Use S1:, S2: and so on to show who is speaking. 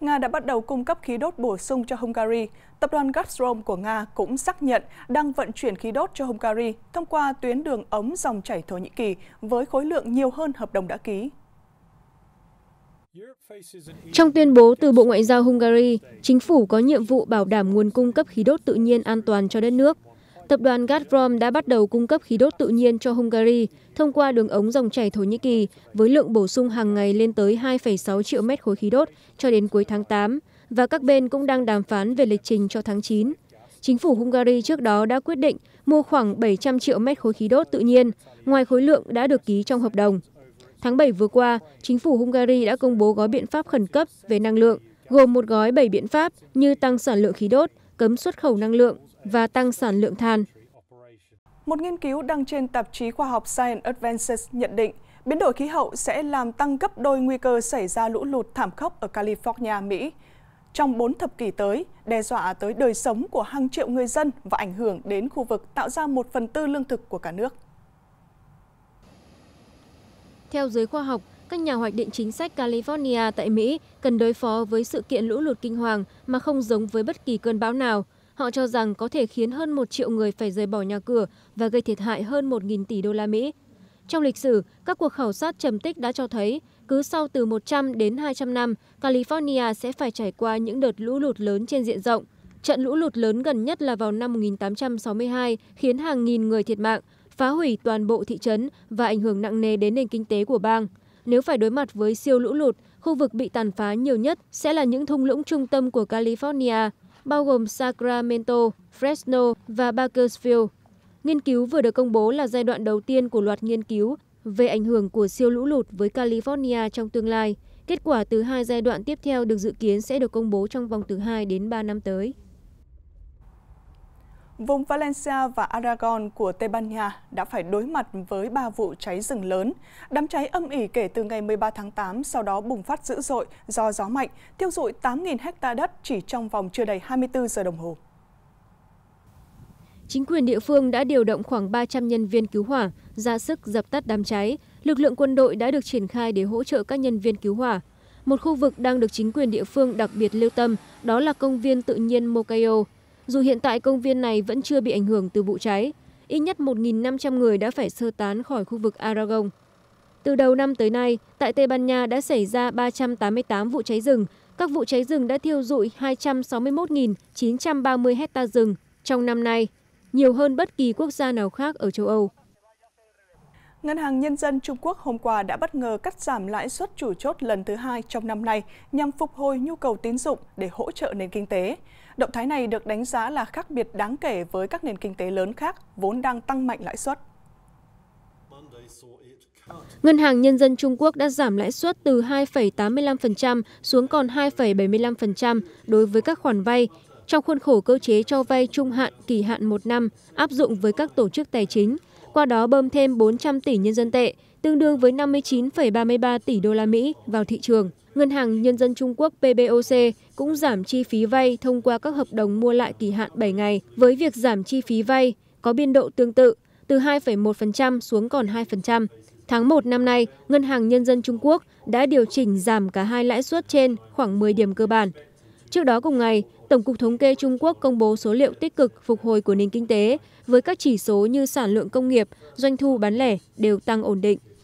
S1: Nga đã bắt đầu cung cấp khí đốt bổ sung cho Hungary. Tập đoàn Gazprom của Nga cũng xác nhận đang vận chuyển khí đốt cho Hungary thông qua tuyến đường ống dòng chảy Thổ Nhĩ Kỳ với khối lượng nhiều hơn hợp đồng đã ký.
S2: Trong tuyên bố từ Bộ Ngoại giao Hungary, chính phủ có nhiệm vụ bảo đảm nguồn cung cấp khí đốt tự nhiên an toàn cho đất nước. Tập đoàn Gazprom đã bắt đầu cung cấp khí đốt tự nhiên cho Hungary thông qua đường ống dòng chảy Thổ Nhĩ Kỳ với lượng bổ sung hàng ngày lên tới 2,6 triệu mét khối khí đốt cho đến cuối tháng 8 và các bên cũng đang đàm phán về lịch trình cho tháng 9. Chính phủ Hungary trước đó đã quyết định mua khoảng 700 triệu mét khối khí đốt tự nhiên, ngoài khối lượng đã được ký trong hợp đồng. Tháng 7 vừa qua, chính phủ Hungary đã công bố gói biện pháp khẩn cấp về năng lượng, gồm một gói bảy biện pháp như tăng sản lượng khí đốt, cấm xuất khẩu năng lượng, và tăng sản lượng than.
S1: Một nghiên cứu đăng trên tạp chí khoa học Science Advances nhận định biến đổi khí hậu sẽ làm tăng gấp đôi nguy cơ xảy ra lũ lụt thảm khốc ở California, Mỹ. Trong 4 thập kỷ tới, đe dọa tới đời sống của hàng triệu người dân và ảnh hưởng đến khu vực tạo ra một phần tư lương thực của cả nước.
S2: Theo giới khoa học, các nhà hoạch định chính sách California tại Mỹ cần đối phó với sự kiện lũ lụt kinh hoàng mà không giống với bất kỳ cơn bão nào – Họ cho rằng có thể khiến hơn một triệu người phải rời bỏ nhà cửa và gây thiệt hại hơn 1.000 tỷ đô la Mỹ. Trong lịch sử, các cuộc khảo sát trầm tích đã cho thấy cứ sau từ 100 đến 200 năm, California sẽ phải trải qua những đợt lũ lụt lớn trên diện rộng. Trận lũ lụt lớn gần nhất là vào năm 1862 khiến hàng nghìn người thiệt mạng, phá hủy toàn bộ thị trấn và ảnh hưởng nặng nề đến nền kinh tế của bang. Nếu phải đối mặt với siêu lũ lụt, khu vực bị tàn phá nhiều nhất sẽ là những thung lũng trung tâm của California bao gồm sacramento fresno và bakersfield nghiên cứu vừa được công bố là giai đoạn đầu tiên của loạt nghiên cứu về ảnh hưởng của siêu lũ lụt với california trong tương lai kết quả từ hai giai đoạn tiếp theo được dự kiến sẽ được công bố trong vòng từ hai đến ba năm tới
S1: Vùng Valencia và Aragon của Tây Ban Nha đã phải đối mặt với ba vụ cháy rừng lớn. Đám cháy âm ỉ kể từ ngày 13 tháng 8 sau đó bùng phát dữ dội do gió mạnh, thiêu dụi 8.000 hecta đất chỉ trong vòng chưa đầy 24 giờ đồng hồ.
S2: Chính quyền địa phương đã điều động khoảng 300 nhân viên cứu hỏa, ra sức dập tắt đám cháy. Lực lượng quân đội đã được triển khai để hỗ trợ các nhân viên cứu hỏa. Một khu vực đang được chính quyền địa phương đặc biệt lưu tâm đó là công viên tự nhiên Mocayo, dù hiện tại công viên này vẫn chưa bị ảnh hưởng từ vụ cháy ít nhất 1.500 người đã phải sơ tán khỏi khu vực aragon từ đầu năm tới nay tại tây ban nha đã xảy ra 388 vụ cháy rừng các vụ cháy rừng đã thiêu dụi 261.930 hecta rừng trong năm nay, nhiều hơn bất kỳ quốc gia nào khác ở châu Âu.
S1: Ngân hàng Nhân dân Trung Quốc hôm qua đã bất ngờ cắt giảm lãi suất chủ chốt lần thứ hai trong năm nay nhằm phục hồi nhu cầu tín dụng để hỗ trợ nền kinh tế. Động thái này được đánh giá là khác biệt đáng kể với các nền kinh tế lớn khác vốn đang tăng mạnh lãi suất.
S2: Ngân hàng Nhân dân Trung Quốc đã giảm lãi suất từ 2,85% xuống còn 2,75% đối với các khoản vay, trong khuôn khổ cơ chế cho vay trung hạn kỳ hạn một năm áp dụng với các tổ chức tài chính, qua đó bơm thêm 400 tỷ nhân dân tệ, tương đương với 59,33 tỷ đô la Mỹ vào thị trường. Ngân hàng Nhân dân Trung Quốc PBOC cũng giảm chi phí vay thông qua các hợp đồng mua lại kỳ hạn 7 ngày với việc giảm chi phí vay có biên độ tương tự từ 2,1% xuống còn 2%. Tháng 1 năm nay, Ngân hàng Nhân dân Trung Quốc đã điều chỉnh giảm cả hai lãi suất trên khoảng 10 điểm cơ bản. Trước đó cùng ngày, Tổng cục Thống kê Trung Quốc công bố số liệu tích cực phục hồi của nền kinh tế với các chỉ số như sản lượng công nghiệp, doanh thu bán lẻ đều tăng ổn định.